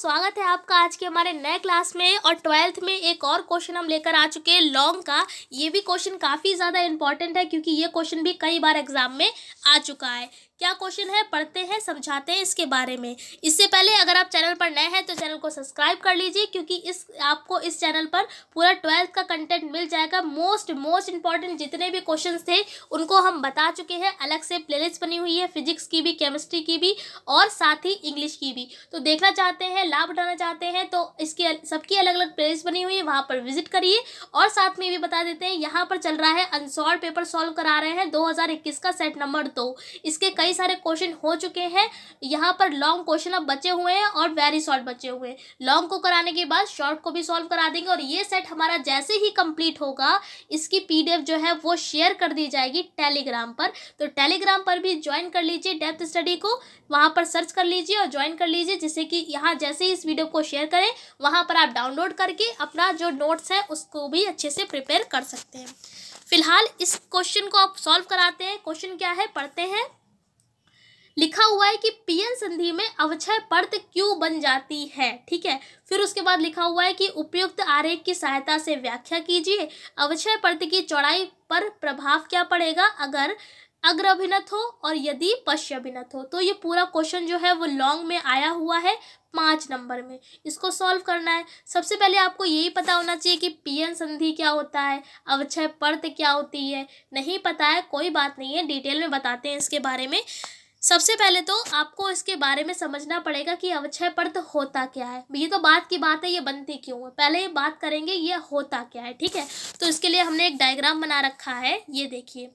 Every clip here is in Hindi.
स्वागत है आपका आज के हमारे नए क्लास में और ट्वेल्थ में एक और क्वेश्चन हम लेकर आ चुके हैं लॉन्ग का ये भी क्वेश्चन काफ़ी ज़्यादा इंपॉर्टेंट है क्योंकि ये क्वेश्चन भी कई बार एग्जाम में आ चुका है क्या क्वेश्चन है पढ़ते हैं समझाते हैं इसके बारे में इससे पहले अगर आप चैनल पर नए हैं तो चैनल को सब्सक्राइब कर लीजिए क्योंकि इस आपको इस चैनल पर पूरा ट्वेल्थ का कंटेंट मिल जाएगा मोस्ट मोस्ट इंपॉर्टेंट जितने भी क्वेश्चन थे उनको हम बता चुके हैं अलग से प्लेलिस्ट बनी हुई है फिजिक्स की भी केमिस्ट्री की भी और साथ ही इंग्लिश की भी तो देखना चाहते हैं लाभ उठाना चाहते हैं तो इसके सबकी अलग अलग प्लेलिस्ट बनी हुई है वहाँ पर विजिट करिए और साथ में भी बता देते हैं यहाँ पर चल रहा है अनसॉल्व पेपर सॉल्व करा रहे हैं दो का सेट नंबर दो इसके कई कई सारे क्वेश्चन हो चुके हैं यहाँ पर लॉन्ग क्वेश्चन अब बचे हुए हैं और वेरी शॉर्ट बचे हुए हैं लॉन्ग को कराने के बाद शॉर्ट को भी सॉल्व करा देंगे और ये सेट हमारा जैसे ही कंप्लीट होगा इसकी पीडीएफ जो है वो शेयर कर दी जाएगी टेलीग्राम पर तो टेलीग्राम पर भी ज्वाइन कर लीजिए डेप्थ स्टडी को वहाँ पर सर्च कर लीजिए और ज्वाइन कर लीजिए जिससे कि यहाँ जैसे ही इस वीडियो को शेयर करें वहाँ पर आप डाउनलोड करके अपना जो नोट्स है उसको भी अच्छे से प्रिपेयर कर सकते हैं फिलहाल इस क्वेश्चन को आप सॉल्व कराते हैं क्वेश्चन क्या है पढ़ते हैं लिखा हुआ है कि पीएन संधि में अवचय पर्त क्यों बन जाती है ठीक है फिर उसके बाद लिखा हुआ है कि उपयुक्त आरेख की सहायता से व्याख्या कीजिए अवचय पर्त की चौड़ाई पर प्रभाव क्या पड़ेगा अगर अग्रभिनत हो और यदि पश्यभिनत हो तो ये पूरा क्वेश्चन जो है वो लॉन्ग में आया हुआ है पाँच नंबर में इसको सॉल्व करना है सबसे पहले आपको यही पता होना चाहिए कि पीएन संधि क्या होता है अवक्षय पर्त क्या होती है नहीं पता है कोई बात नहीं है डिटेल में बताते हैं इसके बारे में सबसे पहले तो आपको इसके बारे में समझना पड़ेगा कि अवक्षय पर्त होता क्या है ये तो बात की बात है ये बनती क्यों है पहले ये बात करेंगे ये होता क्या है ठीक है तो इसके लिए हमने एक डायग्राम बना रखा है ये देखिए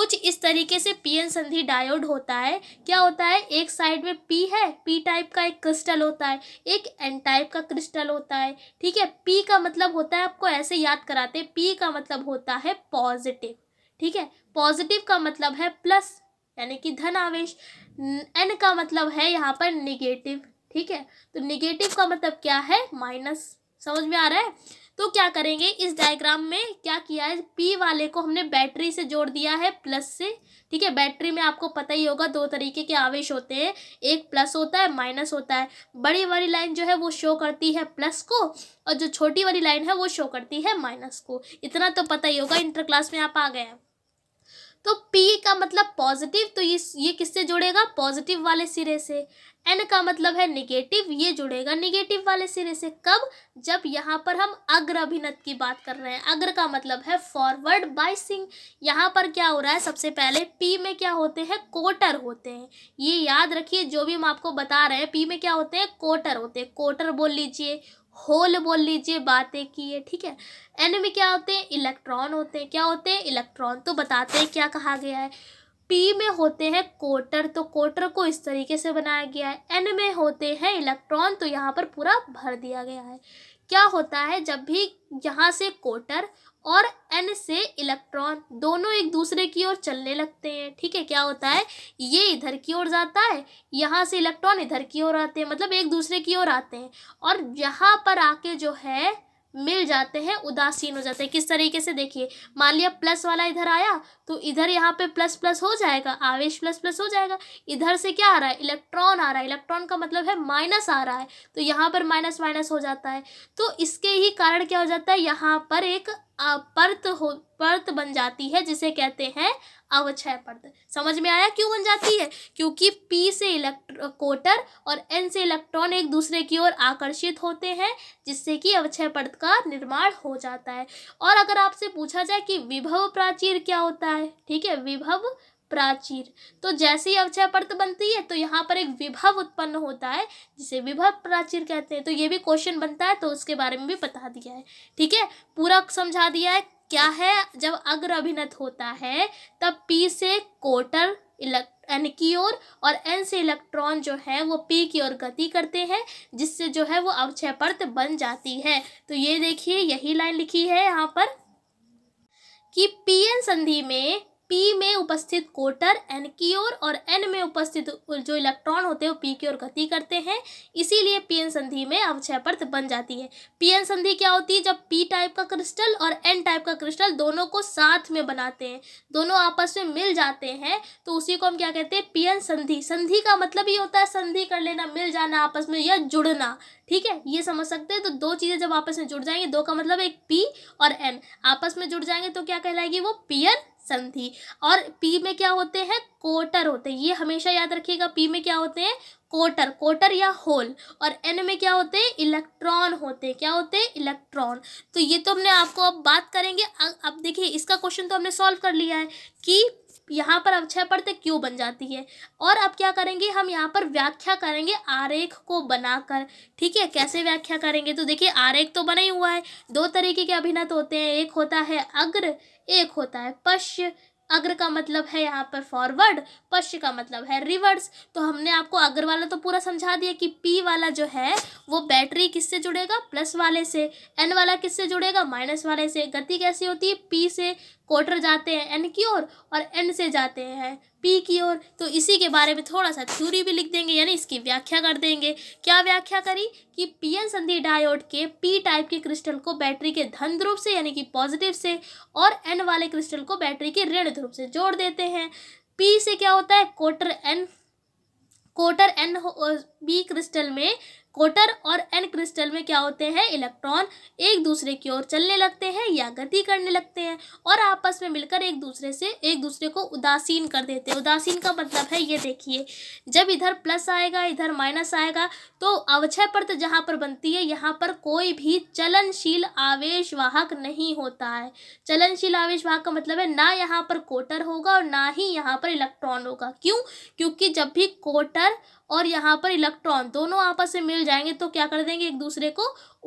कुछ इस तरीके से पीएन संधि डायोड होता है क्या होता है एक साइड में पी है पी टाइप का एक क्रिस्टल होता है एक एन टाइप का क्रिस्टल होता है ठीक है पी का मतलब होता है आपको ऐसे याद कराते पी का मतलब होता है पॉजिटिव ठीक है पॉजिटिव का मतलब है प्लस यानी कि धन आवेश एन का मतलब है यहाँ पर निगेटिव ठीक है तो निगेटिव का मतलब क्या है माइनस समझ में आ रहा है तो क्या करेंगे इस डायग्राम में क्या किया है पी वाले को हमने बैटरी से जोड़ दिया है प्लस से ठीक है बैटरी में आपको पता ही होगा दो तरीके के आवेश होते हैं एक प्लस होता है माइनस होता है बड़ी वाली लाइन जो है वो शो करती है प्लस को और जो छोटी वाली लाइन है वो शो करती है माइनस को इतना तो पता ही होगा इंटर क्लास में आप आ गए हैं तो P का मतलब पॉजिटिव तो ये ये किससे जुड़ेगा पॉजिटिव वाले सिरे से N का मतलब है निगेटिव ये जुड़ेगा निगेटिव वाले सिरे से कब जब यहाँ पर हम अग्र अभिनत की बात कर रहे हैं अग्र का मतलब है फॉरवर्ड बाइसिंग यहाँ पर क्या हो रहा है सबसे पहले P में क्या होते हैं कोटर होते हैं ये याद रखिए जो भी हम आपको बता रहे हैं P में क्या होते हैं कोटर होते हैं कोटर बोल लीजिए होल बोल लीजिए बातें की है ठीक है एन में क्या होते हैं इलेक्ट्रॉन होते हैं क्या होते हैं इलेक्ट्रॉन तो बताते हैं क्या कहा गया है पी में होते हैं कोटर तो कोटर को इस तरीके से बनाया गया है एन में होते हैं इलेक्ट्रॉन तो यहाँ पर पूरा भर दिया गया है क्या होता है जब भी यहाँ से कोटर और एन से इलेक्ट्रॉन दोनों एक दूसरे की ओर चलने लगते हैं ठीक है क्या होता है ये इधर की ओर जाता है यहाँ से इलेक्ट्रॉन इधर की ओर आते हैं मतलब एक दूसरे की ओर आते हैं और यहाँ पर आके जो है मिल जाते हैं उदासीन हो जाते हैं किस तरीके से देखिए मान लिया प्लस वाला इधर आया तो इधर यहाँ पे प्लस प्लस हो जाएगा आवेश प्लस प्लस हो जाएगा इधर से क्या आ रहा है इलेक्ट्रॉन आ रहा है इलेक्ट्रॉन का मतलब है माइनस आ रहा है तो यहाँ पर माइनस माइनस हो जाता है तो इसके ही कारण क्या हो जाता है यहाँ पर एक परत हो परत बन जाती है जिसे कहते हैं अवक्षय पद समझ में आया क्यों बन जाती है क्योंकि पी से इलेक्ट्रो कोटर और एन से इलेक्ट्रॉन एक दूसरे की ओर आकर्षित होते हैं जिससे कि अवक्षय पद का निर्माण हो जाता है और अगर आपसे पूछा जाए कि विभव प्राचीर क्या होता है ठीक है विभव प्राचीर तो जैसे ही अवक्षय पर्त बनती है तो यहाँ पर एक विभव उत्पन्न होता है जिसे विभव प्राचीर कहते हैं तो ये भी क्वेश्चन बनता है तो उसके बारे में भी बता दिया है ठीक है पूरा समझा दिया है क्या है जब अग्र अभिनत होता है तब पी से कोटर इलेक्ट एन की ओर और एन से इलेक्ट्रॉन जो है वो पी की ओर गति करते हैं जिससे जो है वो अवक्षय परत बन जाती है तो ये देखिए यही लाइन लिखी है यहाँ पर कि पीएन संधि में पी में उपस्थित कोटर एन की ओर और एन में उपस्थित जो इलेक्ट्रॉन होते हैं वो पी की ओर गति करते हैं इसीलिए पीएन संधि में अवक्षय परत बन जाती है पीएन संधि क्या होती है जब पी टाइप का क्रिस्टल और एन टाइप का क्रिस्टल दोनों को साथ में बनाते हैं दोनों आपस में मिल जाते हैं तो उसी को हम क्या कहते हैं पीएन संधि संधि का मतलब ये होता है संधि कर लेना मिल जाना आपस में या जुड़ना ठीक है ये समझ सकते हैं तो दो चीज़ें जब आपस में जुड़ जाएंगी दो का मतलब एक पी और एन आपस में जुड़ जाएंगे तो क्या कहलाएगी वो पीएन संधि और पी में क्या होते हैं कोटर होते हैं ये हमेशा याद रखिएगा पी में क्या होते हैं कोटर कोटर या होल और एन में क्या होते हैं इलेक्ट्रॉन होते हैं क्या होते हैं इलेक्ट्रॉन तो ये तो हमने आपको अब बात करेंगे अब देखिए इसका क्वेश्चन तो हमने सॉल्व कर लिया है कि यहाँ पर अक्षय पढ़ते क्यों बन जाती है और अब क्या करेंगे हम यहाँ पर व्याख्या करेंगे आरेख को बनाकर ठीक है कैसे व्याख्या करेंगे तो देखिए आरेख तो बना ही हुआ है दो तरीके के अभिनत होते हैं एक होता है अग्र एक होता है पश्य अग्र का मतलब है यहाँ पर फॉरवर्ड पश्य का मतलब है रिवर्स तो हमने आपको अग्र वाला तो पूरा समझा दिया कि पी वाला जो है वो बैटरी किससे जुड़ेगा प्लस वाले से एन वाला किससे जुड़ेगा माइनस वाले से गति कैसी होती है पी से क्वार्टर जाते हैं एन की ओर और एन से जाते हैं पी की ओर तो इसी के बारे में थोड़ा सा थ्यूरी भी लिख देंगे यानी इसकी व्याख्या कर देंगे क्या व्याख्या करी कि पीएन संधि डायोड के पी टाइप के क्रिस्टल को बैटरी के धन ध्रुव से यानी कि पॉजिटिव से और एन वाले क्रिस्टल को बैटरी के ऋण ध्रुव से जोड़ देते हैं पी से क्या होता है कोटर एन कोटर एन बी क्रिस्टल में कोटर और एन क्रिस्टल में क्या होते हैं इलेक्ट्रॉन एक दूसरे की ओर चलने लगते हैं या गति करने लगते हैं और आपस में मिलकर एक दूसरे से एक दूसरे को उदासीन कर देते हैं उदासीन का मतलब है ये देखिए जब इधर प्लस आएगा इधर माइनस आएगा तो अवक्षय तो जहाँ पर बनती है यहाँ पर कोई भी चलनशील आवेश वाहक नहीं होता है चलनशील आवेश वाहक का मतलब है ना यहाँ पर कोटर होगा और ना ही यहाँ पर इलेक्ट्रॉन होगा क्यों क्योंकि जब भी कोटर और यहाँ पर इलेक्ट्रॉन दोनों आपस में मिल जाएंगे तो क्या कर देंगे एक दूसरे को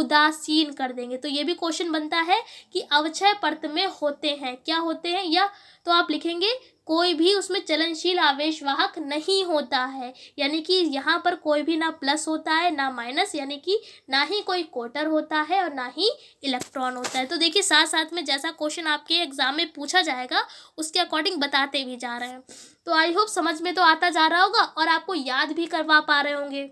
उदासीन कर देंगे तो ये भी क्वेश्चन बनता है कि अवक्षय परत में होते हैं क्या होते हैं या तो आप लिखेंगे कोई भी उसमें चलनशील आवेश वाहक नहीं होता है यानी कि यहाँ पर कोई भी ना प्लस होता है ना माइनस यानी कि ना ही कोई कोटर होता है और ना ही इलेक्ट्रॉन होता है तो देखिए साथ साथ में जैसा क्वेश्चन आपके एग्जाम में पूछा जाएगा उसके अकॉर्डिंग बताते भी जा रहे हैं तो आई होप समझ में तो आता जा रहा होगा और आपको याद भी करवा पा रहे होंगे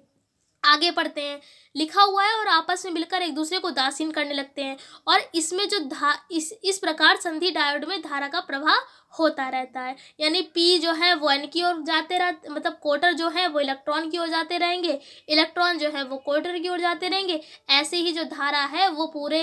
आगे पढ़ते हैं लिखा हुआ है और आपस में मिलकर एक दूसरे को दासीन करने लगते हैं और इसमें जो धा इस इस प्रकार संधि डायोड में धारा का प्रवाह होता रहता है यानी पी जो है वो एन की ओर जाते रहते मतलब कोटर जो है वो इलेक्ट्रॉन की ओर जाते रहेंगे इलेक्ट्रॉन जो है वो कोटर की ओर जाते रहेंगे ऐसे ही जो धारा है वो पूरे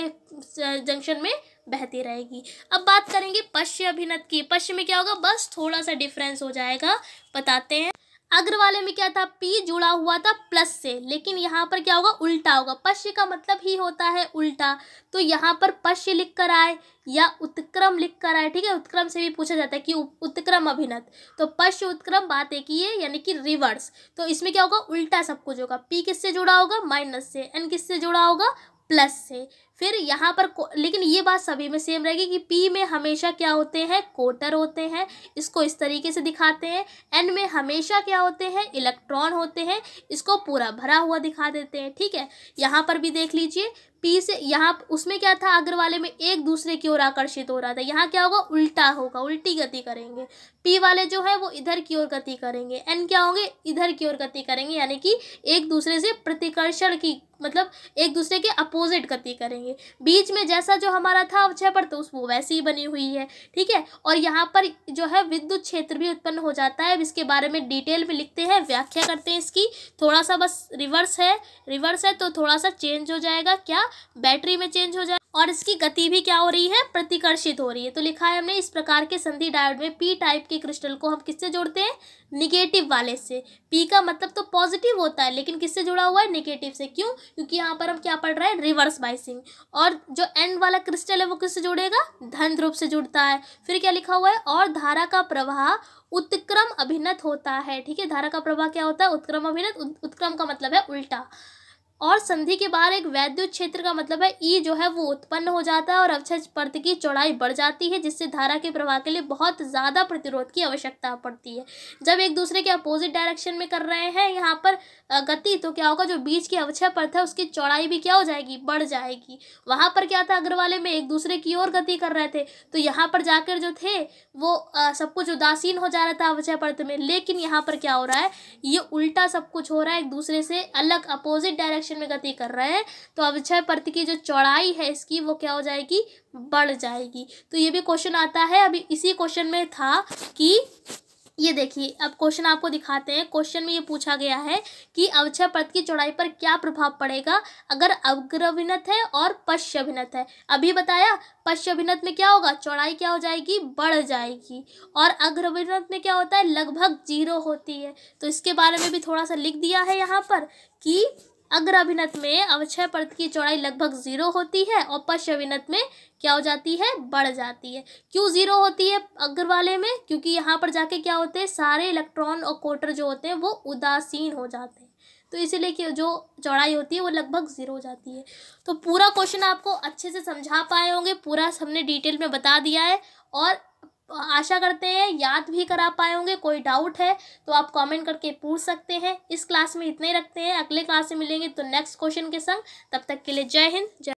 जंक्शन में बहती रहेगी अब बात करेंगे पश्य अभिनत की पश्चिम में क्या होगा बस थोड़ा सा डिफरेंस हो जाएगा बताते हैं अग्र वाले में क्या था पी जुड़ा हुआ था प्लस से लेकिन यहाँ पर क्या होगा उल्टा होगा पश्य का मतलब ही होता है उल्टा तो यहाँ पर पश्य लिख कर आए या उत्क्रम लिख कर आए ठीक है उत्क्रम से भी पूछा जाता है कि उत्क्रम अभिनत तो पश्य उत्क्रम बात एक ही है यानी कि रिवर्स तो इसमें क्या होगा उल्टा सब कुछ होगा पी किससे जुड़ा होगा माइनस से एन किससे जुड़ा होगा प्लस से फिर यहाँ पर लेकिन ये बात सभी में सेम रहेगी कि पी में हमेशा क्या होते हैं कोटर होते हैं इसको इस तरीके से दिखाते हैं एन में हमेशा क्या होते हैं इलेक्ट्रॉन होते हैं इसको पूरा भरा हुआ दिखा देते हैं ठीक है यहाँ पर भी देख लीजिए पी से यहाँ उसमें क्या था अग्र वाले में एक दूसरे की ओर आकर्षित हो रहा था यहाँ क्या होगा उल्टा होगा उल्टी गति करेंगे पी वाले जो है वो इधर की ओर गति करेंगे एन क्या होंगे इधर की ओर गति करेंगे यानी कि एक दूसरे से प्रतिकर्षण की मतलब एक दूसरे के अपोजिट गति करेंगे बीच में जैसा जो हमारा था अक्षय पर तो वो वैसी ही बनी हुई है ठीक है और यहाँ पर जो है विद्युत क्षेत्र भी उत्पन्न हो जाता है इसके बारे में डिटेल में लिखते हैं व्याख्या करते हैं इसकी थोड़ा सा बस रिवर्स है रिवर्स है तो थोड़ा सा चेंज हो जाएगा क्या बैटरी में चेंज हो जाएगा और इसकी गति भी क्या हो रही है प्रतिकर्षित हो रही है तो लिखा है हमने इस प्रकार के संधि डायोड में पी टाइप के क्रिस्टल को हम किससे जोड़ते हैं निगेटिव वाले से पी का मतलब तो पॉजिटिव होता है लेकिन किससे जुड़ा हुआ है निगेटिव से क्यों क्योंकि यहाँ पर हम क्या पढ़ रहे हैं रिवर्स बाइसिंग और जो एंड वाला क्रिस्टल है वो किससे जुड़ेगा धन ध्रुव से जुड़ता है फिर क्या लिखा हुआ है और धारा का प्रवाह उत्क्रम अभिनत होता है ठीक है धारा का प्रवाह क्या होता है उत्क्रम अभिनत उत्क्रम का मतलब है उल्टा और संधि के बाहर एक वैद्युत क्षेत्र का मतलब है ई जो है वो उत्पन्न हो जाता है और अवच्छेद पर्त की चौड़ाई बढ़ जाती है जिससे धारा के प्रवाह के लिए बहुत ज़्यादा प्रतिरोध की आवश्यकता पड़ती है जब एक दूसरे के अपोजिट डायरेक्शन में कर रहे हैं यहाँ पर गति तो क्या होगा जो बीच की अवच्छेद पर्थ है उसकी चौड़ाई भी क्या हो जाएगी बढ़ जाएगी वहाँ पर क्या था अग्रवाले में एक दूसरे की ओर गति कर रहे थे तो यहाँ पर जाकर जो थे वो सब कुछ उदासीन हो जा रहा था अवच्छेद पर्त में लेकिन यहाँ पर क्या हो रहा है ये उल्टा सब कुछ हो रहा है एक दूसरे से अलग अपोजिट डायरेक्शन डायरेक्शन में गति कर रहा है तो अवक्षय पथ की जो चौड़ाई है इसकी वो क्या हो जाएगी बढ़ जाएगी तो ये भी क्वेश्चन आता है अभी इसी क्वेश्चन में था कि ये देखिए अब क्वेश्चन आपको दिखाते हैं क्वेश्चन में ये पूछा गया है कि अवक्षय पथ की चौड़ाई पर क्या प्रभाव पड़ेगा अगर अग्रभिनत है और पश्चभिनत है अभी बताया पश्चभिनत में क्या होगा चौड़ाई क्या हो जाएगी बढ़ जाएगी और अग्रभिनत में क्या होता है लगभग जीरो होती है तो इसके बारे में भी थोड़ा सा लिख दिया है यहाँ पर कि अग्र अभिनत में अवक्षय पर्त की चौड़ाई लगभग जीरो होती है और पश्च अभिनत में क्या हो जाती है बढ़ जाती है क्यों जीरो होती है अग्र वाले में क्योंकि यहाँ पर जाके क्या होते हैं सारे इलेक्ट्रॉन और कोटर जो होते हैं वो उदासीन हो जाते हैं तो इसीलिए कि जो चौड़ाई होती है वो लगभग ज़ीरो हो जाती है तो पूरा क्वेश्चन आपको अच्छे से समझा पाए होंगे पूरा हमने डिटेल में बता दिया है और तो आशा करते हैं याद भी करा पाए होंगे कोई डाउट है तो आप कमेंट करके पूछ सकते हैं इस क्लास में इतने ही रखते हैं अगले क्लास में मिलेंगे तो नेक्स्ट क्वेश्चन के संग तब तक के लिए जय हिंद जय